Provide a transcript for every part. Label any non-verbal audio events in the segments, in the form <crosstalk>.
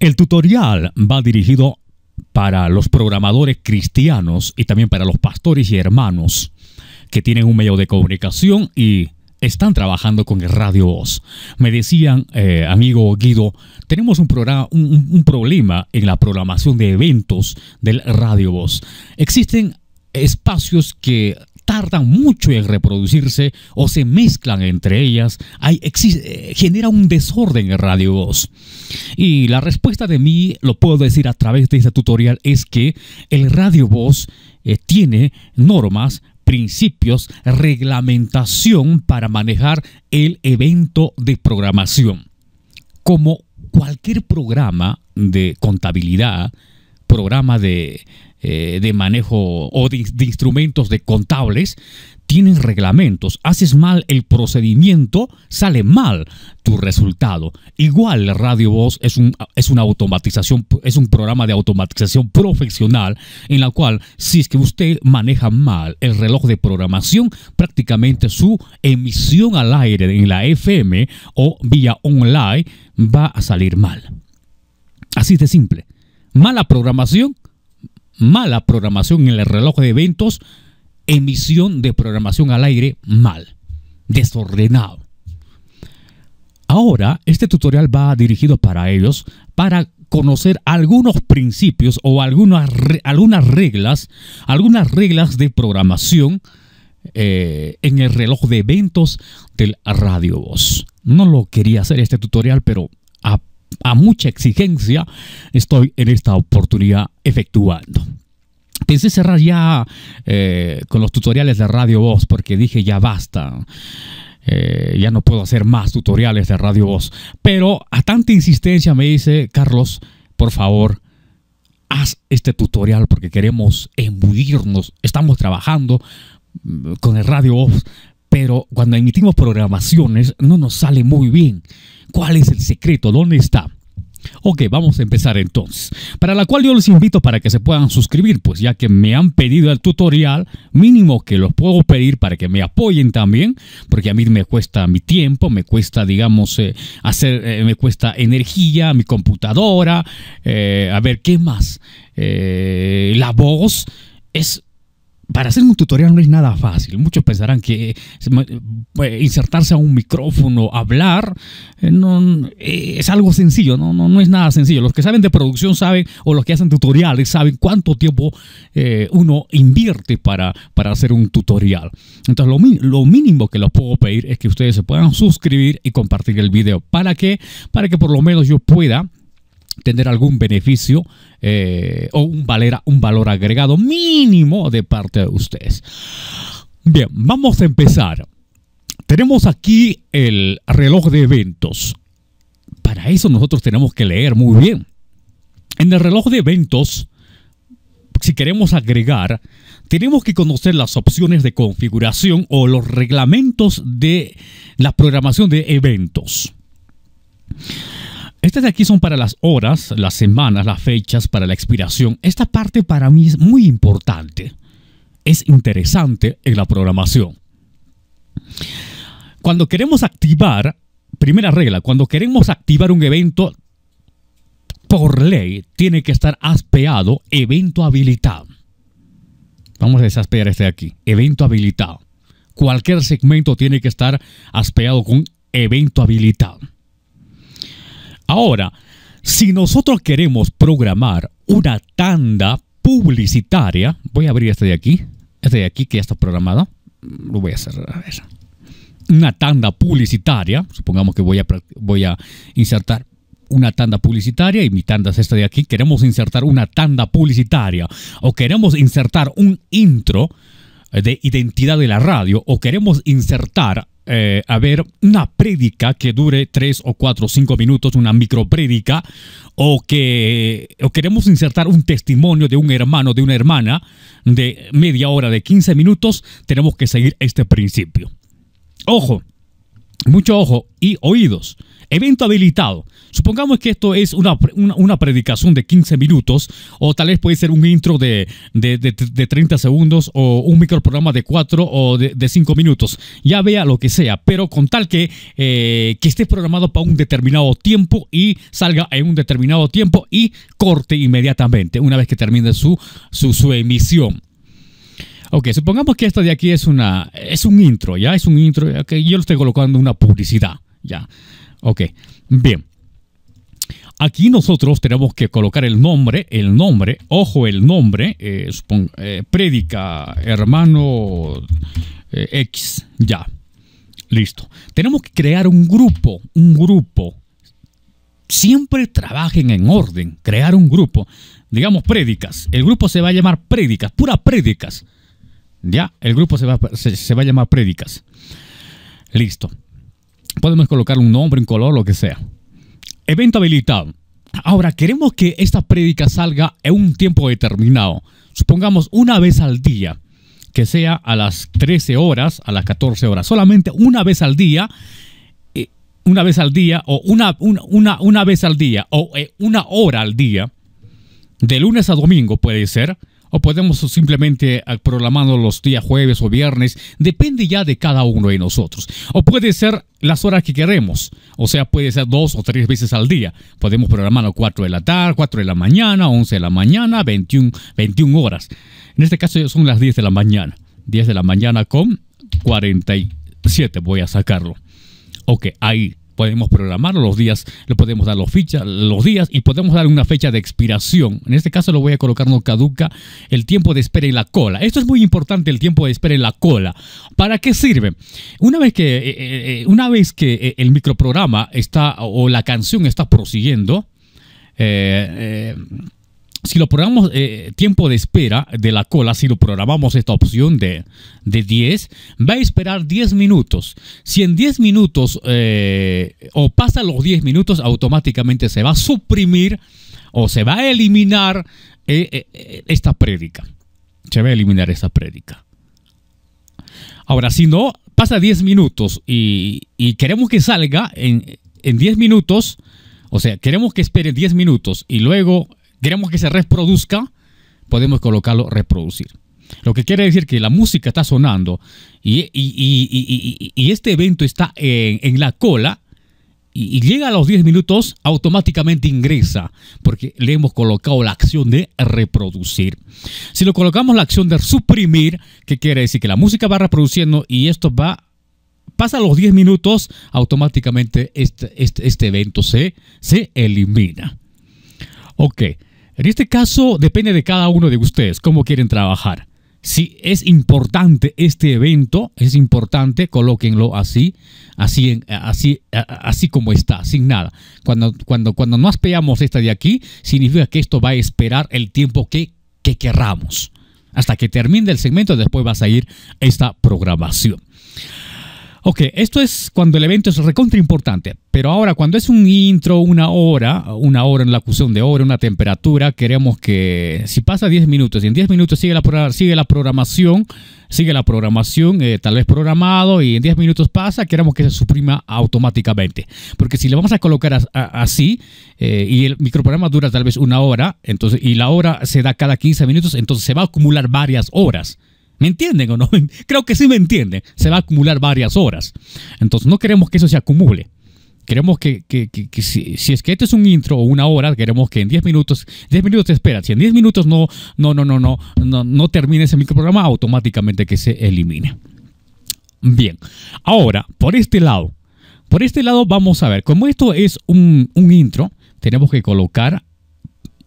El tutorial va dirigido para los programadores cristianos y también para los pastores y hermanos que tienen un medio de comunicación y están trabajando con Radio Voz. Me decían, eh, amigo Guido, tenemos un, un, problema en la programación de eventos del Radio Voz. Existen espacios que tardan mucho en reproducirse o se mezclan entre ellas, eh, genera un desorden en Radio Voz. Y la respuesta de mí, lo puedo decir a través de este tutorial, es que el Radio Voz eh, tiene normas principios, reglamentación para manejar el evento de programación. Como cualquier programa de contabilidad, programa eh, de, manejo o de, instrumentos de contables, tienen reglamentos. Haces mal el procedimiento, sale mal tu resultado. Igual Radio Voz es, un, es una automatización, es un programa de automatización profesional en la cual si es que usted maneja mal el reloj de programación, prácticamente su emisión al aire en la FM o vía online va a salir mal. Así de simple mala programación, mala programación en el reloj de eventos, emisión de programación al aire mal, desordenado. Ahora, este tutorial va dirigido para ellos, para conocer algunos principios o algunas, algunas reglas, algunas reglas de programación eh, en el reloj de eventos del Radio Voz. No lo quería hacer este tutorial, pero a a mucha exigencia estoy en esta oportunidad efectuando. Pensé cerrar ya eh, con los tutoriales de Radio Voz porque dije ya basta. Eh, ya no puedo hacer más tutoriales de Radio Voz. Pero a tanta insistencia me dice, Carlos, por favor, haz este tutorial porque queremos embudirnos. Estamos trabajando mm, con el Radio Voz pero cuando emitimos programaciones no nos sale muy bien. ¿Cuál es el secreto? ¿Dónde está? Ok, vamos a empezar entonces. Para la cual yo les invito para que se puedan suscribir, pues ya que me han pedido el tutorial, mínimo que los puedo pedir para que me apoyen también, porque a mí me cuesta mi tiempo, me cuesta, digamos, eh, hacer, eh, me cuesta energía, mi computadora, eh, a ver, ¿qué más? la voz es para hacer un tutorial no es nada fácil. Muchos pensarán que eh, insertarse a un micrófono, hablar, eh, eh, es algo sencillo. No, no, no es nada sencillo. Los que saben de producción saben, o los que hacen tutoriales saben cuánto tiempo uno invierte para, para hacer un tutorial. Entonces, lo, mínimo que les puedo pedir es que ustedes se puedan suscribir y compartir el video. ¿Para qué? Para que por lo menos yo pueda tener algún beneficio eh, o un, valera, un valor agregado mínimo de parte de ustedes. Bien, vamos a empezar. Tenemos aquí el reloj de eventos. Para eso nosotros tenemos que leer muy bien. En el reloj de eventos, si queremos agregar, tenemos que conocer las opciones de configuración o los reglamentos de la programación de eventos. Estas de aquí son para las horas, las semanas, las fechas, para la expiración. Esta parte para mí es muy importante. Es interesante en la programación. Cuando queremos activar, primera regla, cuando queremos activar un evento, por ley tiene que estar aspeado evento habilitado. Vamos a desaspear este de aquí, evento habilitado. Cualquier segmento tiene que estar aspeado con evento habilitado. Ahora, si nosotros queremos programar una tanda publicitaria, voy a abrir esta de aquí, esta de aquí que ya está programada, mm, lo voy a hacer. a ver. Una tanda publicitaria, supongamos que voy a, voy a insertar una tanda publicitaria y mi tanda es esta de aquí. Queremos insertar una tanda publicitaria o queremos insertar un intro de identidad de la radio o queremos insertar eh, a ver una prédica que dure tres o cuatro o cinco minutos, una microprédica, o que o queremos insertar un testimonio de un hermano, de una hermana, de media hora, de 15 minutos, tenemos que seguir este principio. Ojo, mucho ojo y oídos. Evento habilitado. Supongamos que esto es una, predicación de 15 minutos o tal vez puede ser un intro de, 30 segundos o un microprograma de 4 o de, 5 minutos. Ya vea lo que sea, pero con tal que, eh, que esté programado para un determinado tiempo y salga en un determinado tiempo y corte inmediatamente una vez que termine su, su, su emisión. Ok, supongamos que esta de aquí es una es un intro, ¿ya? Es un intro, que yo le estoy colocando una publicidad, ¿ya? Ok, bien. Aquí nosotros tenemos que colocar el nombre, el nombre, ojo el nombre, eh, eh predica hermano eh, X, ya, listo. Tenemos que crear un grupo, un grupo. Siempre trabajen en orden, crear un grupo. Digamos prédicas, el grupo se va a llamar prédicas, pura prédicas. Ya, el grupo se va, se, va a llamar Prédicas. Listo. Podemos colocar un nombre, un color, lo que sea. Evento habilitado. Ahora, queremos que esta prédica salga en un tiempo determinado. Supongamos una vez al día, que sea a las 13 horas, a las 14 horas. Solamente una vez al día, eh, una vez al día, o una, una, una vez al día, o eh, una hora al día, de lunes a domingo puede ser, o podemos simplemente ah, programarlo los días jueves o viernes, depende ya de cada uno de nosotros. O puede ser las horas que queremos, o sea, puede ser dos o tres veces al día. Podemos programarlo 4 de la tarde, 4 de la mañana, 11 de la mañana, 21, 21 horas. En este caso son las 10 de la mañana. 10 de la mañana con 47 voy a sacarlo. Ok, ahí podemos programar los días, le podemos dar los, fichas, los días y podemos dar una fecha de expiración. En este caso lo voy a colocar no caduca el tiempo de espera y la cola. Esto es muy importante, el tiempo de espera y la cola. ¿Para qué sirve? Una vez que, eh, eh, eh, una vez que el microprograma está o la canción está prosiguiendo, eh, si lo programamos eh, tiempo de espera de la cola, si lo programamos esta opción de, 10, va a esperar 10 minutos. Si en 10 minutos eh, o pasa los 10 minutos, automáticamente se va a suprimir o se va a eliminar eh, esta prédica. Se va a eliminar esta prédica. Ahora, si no, pasa 10 minutos y, queremos que salga en, en 10 minutos, o sea, queremos que espere 10 minutos y luego queremos que se reproduzca, podemos colocarlo reproducir. Lo que quiere decir que la música está sonando y, este evento está en, la cola y, llega a los 10 minutos, automáticamente ingresa, porque le hemos colocado la acción de reproducir. Si lo colocamos la acción de suprimir, qué quiere decir que la música va reproduciendo y esto va, pasa los 10 minutos, automáticamente este, este, este, evento se, se elimina. Ok, en este caso depende de cada uno de ustedes cómo quieren trabajar. Si es importante este evento, es importante, colóquenlo así, así, así, así como está, sin nada. Cuando, cuando, cuando no pegamos esta de aquí, significa que esto va a esperar el tiempo que, que querramos. Hasta que termine el segmento, después va a salir esta programación. Ok, esto es cuando el evento es recontra importante, pero ahora cuando es un intro, una hora, una hora en la cuestión de hora, una temperatura, queremos que si pasa 10 minutos y en 10 minutos sigue la, sigue la programación, sigue la programación, eh, tal vez programado y en 10 minutos pasa, queremos que se suprima automáticamente. Porque si le vamos a colocar así eh, y el microprograma dura tal vez una hora, entonces y la hora se da cada 15 minutos, entonces se va a acumular varias horas. ¿Me entienden o no? <laughs> Creo que sí me entienden. Se va a acumular varias horas. Entonces no queremos que eso se acumule. Queremos que, si, es que esto es un intro o una hora, queremos que en 10 minutos, 10 minutos te esperas. Si en 10 minutos no, no, no, no, no, no, ese microprograma, automáticamente que se elimine. Bien, ahora, por este lado, por este lado vamos a ver, como esto es un intro, tenemos que colocar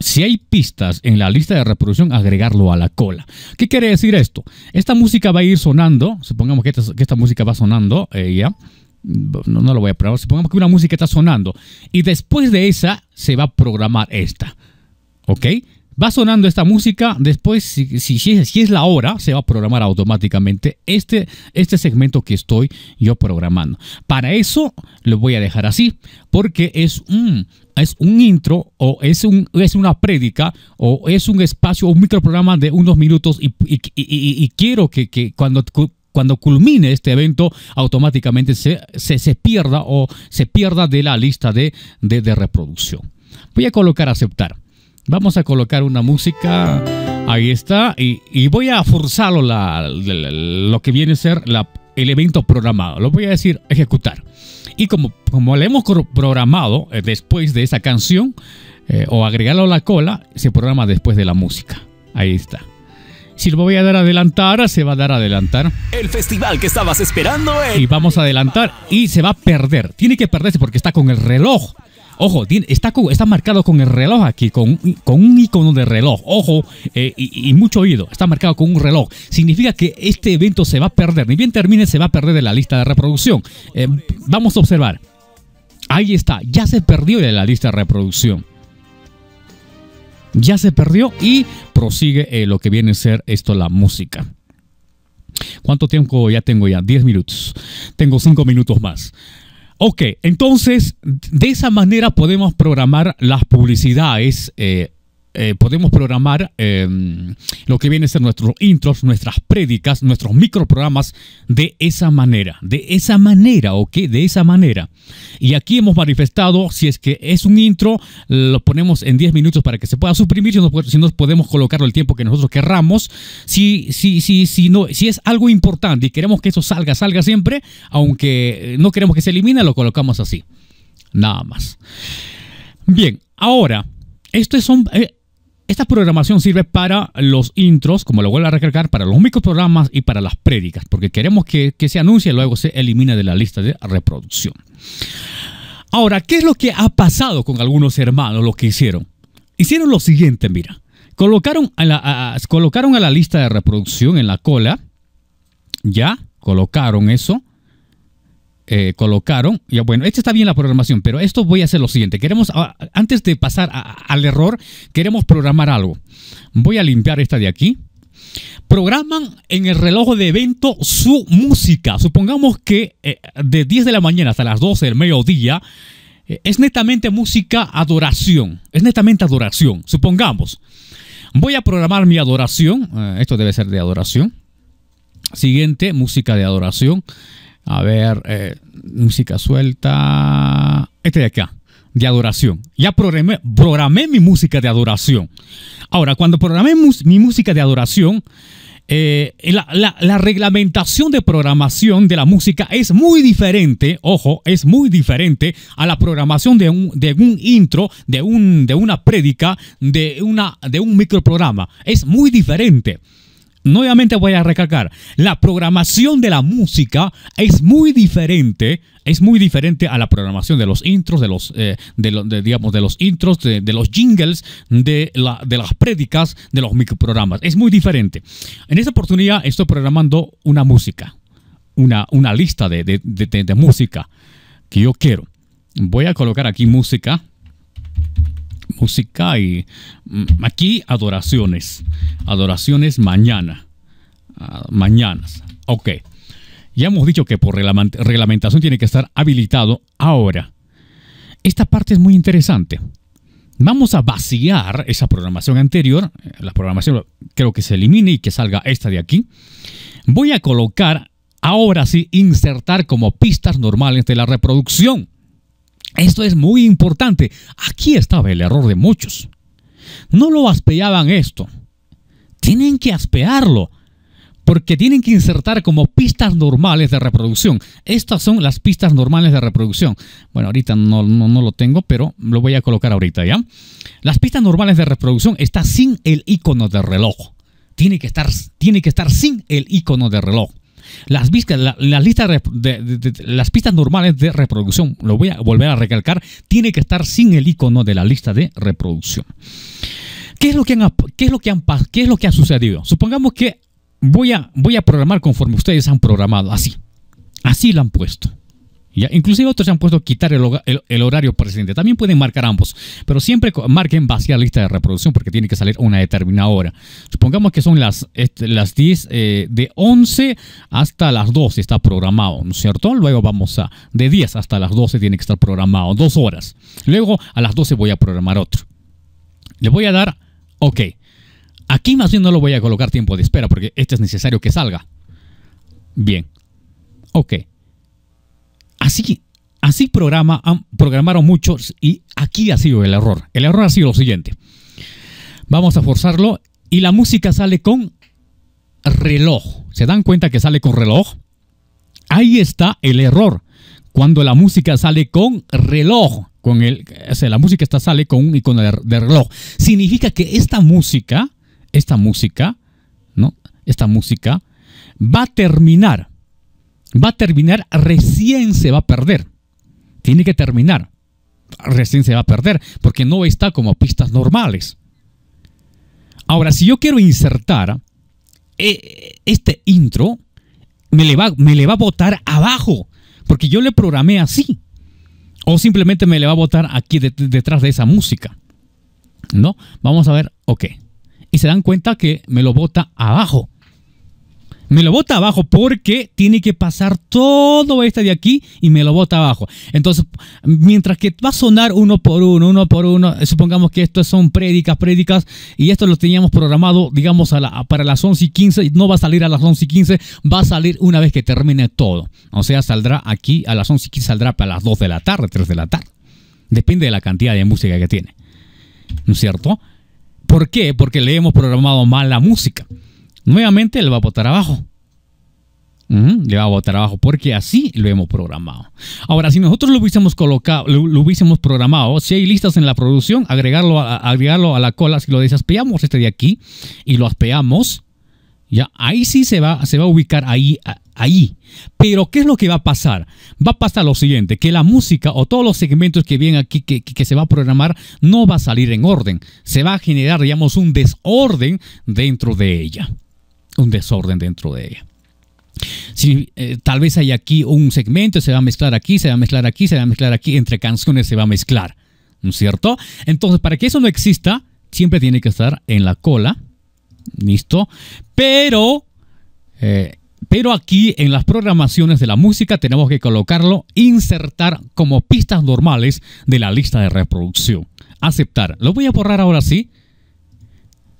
si hay pistas en la lista de reproducción, agregarlo a la cola. ¿Qué quiere decir esto? Esta música va a ir sonando, supongamos que esta, que esta música va sonando, eh, no, no, lo voy a probar, supongamos que una música está sonando, y después de esa se va a programar esta, ¿ok? Va sonando esta música, después si, es, la hora, se va a programar automáticamente este, este segmento que estoy yo programando. Para eso lo voy a dejar así, porque es un, es un intro o es, un, es una prédica o es un espacio o un microprograma de unos minutos y, quiero que, cuando cuando culmine este evento, automáticamente se, se, pierda o se pierda de la lista de, de reproducción. Voy a colocar aceptar. Vamos a colocar una música. Ahí está. Y, voy a forzarlo lo que viene a ser el evento programado. Lo voy a decir ejecutar. Y como, como le hemos programado eh, después de esa canción eh, o agregarlo a la cola, se programa después de la música. Ahí está. Si lo voy a dar a adelantar, se va a dar a adelantar. El festival que estabas esperando es... Y vamos a adelantar y se va a perder. Tiene que perderse porque está con el reloj. Ojo, está, está marcado con el reloj aquí, con, con un icono de reloj. Ojo eh, y, mucho oído. Está marcado con un reloj. Significa que este evento se va a perder. Ni bien termine, se va a perder de la lista de reproducción. Eh, vamos a observar. Ahí está. Ya se perdió de la lista de reproducción ya se perdió y prosigue eh, lo que viene a ser esto, la música. ¿Cuánto tiempo ya tengo ya? 10 minutos. Tengo 5 minutos más. Ok, entonces de esa manera podemos programar las publicidades eh, eh, podemos programar eh, lo que viene a ser nuestros intros, nuestras prédicas, nuestros microprogramas de esa manera, de esa manera, ¿ok? De esa manera. Y aquí hemos manifestado, si es que es un intro, lo ponemos en 10 minutos para que se pueda suprimir, si no, podemos colocarlo el tiempo que nosotros querramos. Si, si, si, si, no, si es algo importante y queremos que eso salga, salga siempre, aunque eh, no queremos que se elimine, lo colocamos así. Nada más. Bien, ahora, esto es un... Esta programación sirve para los intros, como lo vuelvo a recalcar, para los microprogramas y para las prédicas, porque queremos que, se anuncie y luego se elimine de la lista de reproducción. Ahora, ¿qué es lo que ha pasado con algunos hermanos, lo que hicieron? Hicieron lo siguiente, mira. Colocaron a colocaron a la lista de reproducción en la cola, ya, colocaron eso, eh, colocaron. y bueno, esta está bien la programación, pero esto voy a hacer lo siguiente. Queremos, ah, antes de pasar al error, queremos programar algo. Voy a limpiar esta de aquí. Programan en el reloj de evento su música. Supongamos que eh, de 10 de la mañana hasta las 12 del mediodía eh, es netamente música adoración. Es netamente adoración. Supongamos. Voy a programar mi adoración. esto debe ser de adoración. Siguiente, música de adoración. A ver, eh, música suelta. Este de acá, de adoración. Ya programé, mi música de adoración. Ahora, cuando programé mi música de adoración, eh, la, reglamentación de programación de la música es muy diferente, ojo, es muy diferente a la programación de un, intro, de, un, de una prédica, de, de un microprograma. Es muy diferente. Nuevamente voy a recalcar, la programación de la música es muy diferente, es muy diferente a la programación de los intros, de los, eh, digamos, de los intros, de, los jingles, de, la, las prédicas, de los microprogramas. Es muy diferente. En esta oportunidad estoy programando una música, una, lista de, de música que yo quiero. Voy a colocar aquí música música y mm, aquí adoraciones. Adoraciones mañana. Ah, mañanas. Ok. Ya hemos dicho que por reglamentación tiene que estar habilitado ahora. Esta parte es muy interesante. Vamos a vaciar esa programación anterior. Eh, la programación creo que se elimine y que salga esta de aquí. Voy a colocar ahora sí insertar como pistas normales de la reproducción. Esto es muy importante. Aquí estaba el error de muchos. No lo aspeaban esto. Tienen que aspearlo. Porque tienen que insertar como pistas normales de reproducción. Estas son las pistas normales de reproducción. Bueno, ahorita no, no, no lo tengo, pero lo voy a colocar ahorita, ¿ya? Las pistas normales de reproducción está sin el icono de reloj. Tiene que estar, tiene que estar sin el icono de reloj. Las, las pistas normales de reproducción, lo voy a volver a recalcar, tiene que estar sin el icono de la lista de reproducción. ¿Qué es lo que, han, qué es lo que, han, qué es lo que ha sucedido? Supongamos que voy a, voy a programar conforme ustedes han programado, así. Así lo han puesto. Inclusive otros se han puesto a quitar el, horario presente. También pueden marcar ambos, pero siempre marquen vacía la lista de reproducción porque tiene que salir una determinada hora. Supongamos que son las, este, las 10 eh, de 11 hasta las 12 está programado, ¿no es cierto? Luego vamos a, de 10 hasta las 12 tiene que estar programado, dos horas. Luego a las 12 voy a programar otro. Le voy a dar, ok. Aquí más bien no lo voy a colocar tiempo de espera porque este es necesario que salga. Bien. Ok Así, así programaron muchos y aquí ha sido el error. El error ha sido lo siguiente. Vamos a forzarlo y la música sale con reloj. ¿Se dan cuenta que sale con reloj? Ahí está el error. Cuando la música sale con reloj, con el, la música está, sale con un icono de, reloj. Significa que esta música, esta música, ¿no? Esta música va a terminar va a terminar, recién se va a perder. Tiene que terminar. Recién se va a perder porque no está como pistas normales. Ahora, si yo quiero insertar eh, este intro, me le, va, me le va a botar abajo porque yo le programé así. O simplemente me le va a botar aquí detrás de esa música. ¿No? Vamos a ver, ok. Y se dan cuenta que me lo bota abajo me lo bota abajo porque tiene que pasar todo esto de aquí y me lo bota abajo. Entonces, mientras que va a sonar uno por uno, uno por uno, eh, supongamos que esto son prédicas, prédicas, y esto lo teníamos programado, digamos, a para las 11 y 15, no va a salir a las 11 y 15, va a salir una vez que termine todo. O sea, saldrá aquí a las 11 y 15, saldrá para las 2 de la tarde, 3 de la tarde. Depende de la cantidad de música que tiene. ¿No es cierto? ¿Por qué? Porque le hemos programado mal la música nuevamente le va a botar abajo. le va a botar abajo porque así lo hemos programado. Ahora, si nosotros lo hubiésemos colocado, lo, hubiésemos programado, si hay listas en la producción, agregarlo a, a la cola, si lo desaspeamos este de aquí y lo aspeamos, ya ahí sí se va, se va a ubicar ahí, ahí. Pero ¿qué es lo que va a pasar? Va a pasar lo siguiente, que la música o todos los segmentos que vienen aquí que, que, se va a programar no va a salir en orden. Se va a generar, digamos, un desorden dentro de ella un desorden dentro de ella. Si, eh, tal vez hay aquí un segmento, se va a mezclar aquí, se va a mezclar aquí, se va a mezclar aquí, entre canciones se va a mezclar, ¿no es cierto? Entonces, para que eso no exista, siempre tiene que estar en la cola, ¿listo? Pero, eh, pero aquí en las programaciones de la música tenemos que colocarlo, insertar como pistas normales de la lista de reproducción. Aceptar. Lo voy a borrar ahora sí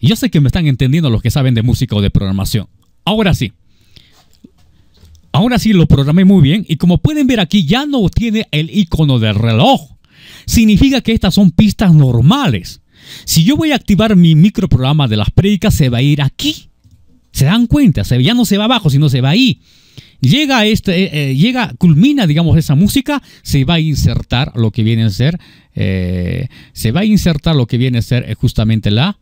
yo sé que me están entendiendo los que saben de música o de programación. Ahora sí. Ahora sí lo programé muy bien y como pueden ver aquí ya no tiene el icono del reloj. Significa que estas son pistas normales. Si yo voy a activar mi microprograma de las prédicas se va a ir aquí. ¿Se dan cuenta? Se, ya no se va abajo, sino se va ahí. Llega este, eh, eh, llega, culmina, digamos, esa música, se va a insertar lo que viene a ser, eh, se va a insertar lo que viene a ser justamente la,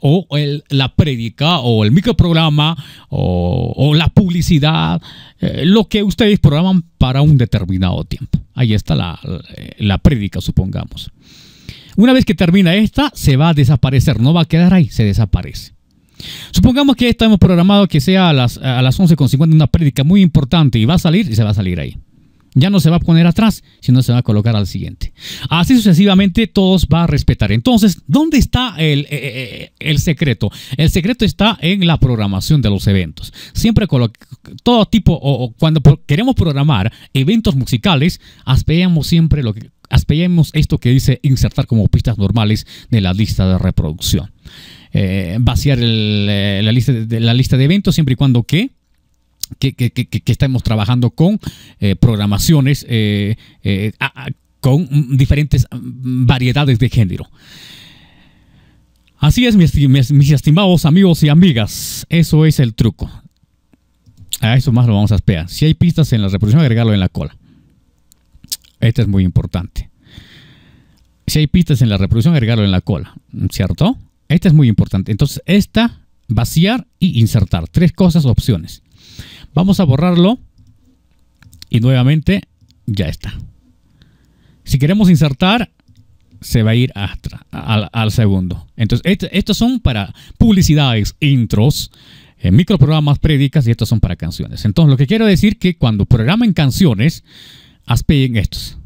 o la prédica o el microprograma o, la publicidad, eh, lo que ustedes programan para un determinado tiempo. Ahí está la, la, prédica, supongamos. Una vez que termina esta, se va a desaparecer, no va a quedar ahí, se desaparece. Supongamos que estamos hemos programado que sea a las, a las 11.50 una prédica muy importante y va a salir y se va a salir ahí. Ya no se va a poner atrás, sino se va a colocar al siguiente. Así sucesivamente todos va a respetar. Entonces, ¿dónde está el, eh, eh, eh, secreto? El secreto está en la programación de los eventos. Siempre todo tipo, o, cuando queremos programar eventos musicales, aspeamos siempre lo que esto que dice insertar como pistas normales de la lista de reproducción. vaciar la, lista de, la lista de eventos siempre y cuando que que, estamos trabajando con eh, programaciones, eh, eh, con diferentes mm, variedades de género. Así es, mis, estimados amigos y amigas, eso es el truco. A eso más lo vamos a esperar. Si hay pistas en la reproducción, agregarlo en la cola. Esto es muy importante. Si hay pistas en la reproducción, agregarlo en la cola, ¿cierto? Esta es muy importante. Entonces, esta, vaciar y insertar. Tres cosas, opciones. Vamos a borrarlo y nuevamente ya está. Si queremos insertar, se va a ir al, al, segundo. Entonces, este, estos son para publicidades, intros, eh, microprogramas, prédicas y estos son para canciones. Entonces, lo que quiero decir que cuando programen canciones, aspiren estos.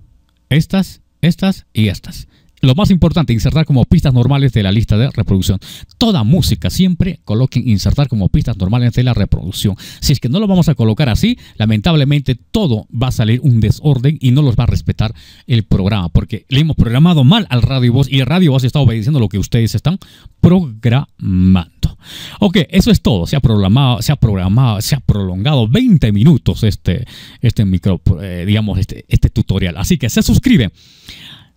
Estas, estas y estas. Lo más importante, insertar como pistas normales de la lista de reproducción. Toda música siempre coloquen insertar como pistas normales de la reproducción. Si es que no lo vamos a colocar así, lamentablemente todo va a salir un desorden y no los va a respetar el programa, porque le hemos programado mal al Radio Voz y el Radio Voz está obedeciendo lo que ustedes están programando. Ok, eso es todo. Se ha programado, se ha programado, se ha prolongado 20 minutos este, este micro, eh, digamos, este, este tutorial. Así que se suscriben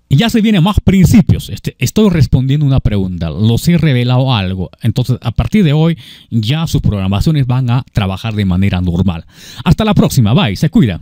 y ya se vienen más principios. Este, estoy respondiendo una pregunta. Los he revelado algo. Entonces, a partir de hoy, ya sus programaciones van a trabajar de manera normal. Hasta la próxima. Bye. Se cuida.